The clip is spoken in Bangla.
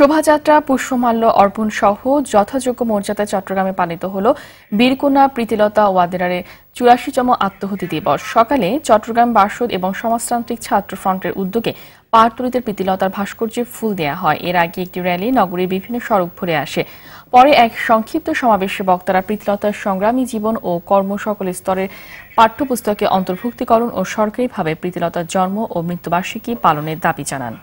শোভাযাত্রা পুষ্পমাল্য অর্পণ সহ যথাযোগ্য মর্যাদায় চট্টগ্রামে পালিত হল বীরকোনা প্রীতিলতা ওয়াদেরারের চুরাশিতম আত্মহতি দিবস সকালে চট্টগ্রাম বার্ষদ এবং সমাজতান্ত্রিক ছাত্র ফ্রন্টের উদ্যোগে পারতলিতে প্রীতিলতার ভাস্কর্যে ফুল দেয়া হয় এর আগে একটি র্যালি নগরীর বিভিন্ন সড়ক ভরে আসে পরে এক সংক্ষিপ্ত সমাবেশে বক্তারা প্রীতিলতার সংগ্রামী জীবন ও কর্ম সকল স্তরের পাঠ্যপুস্তকে অন্তর্ভুক্তিকরণ ও সরকারিভাবে প্রীতিলতার জন্ম ও মৃত্যুবার্ষিকী পালনের দাবি জানান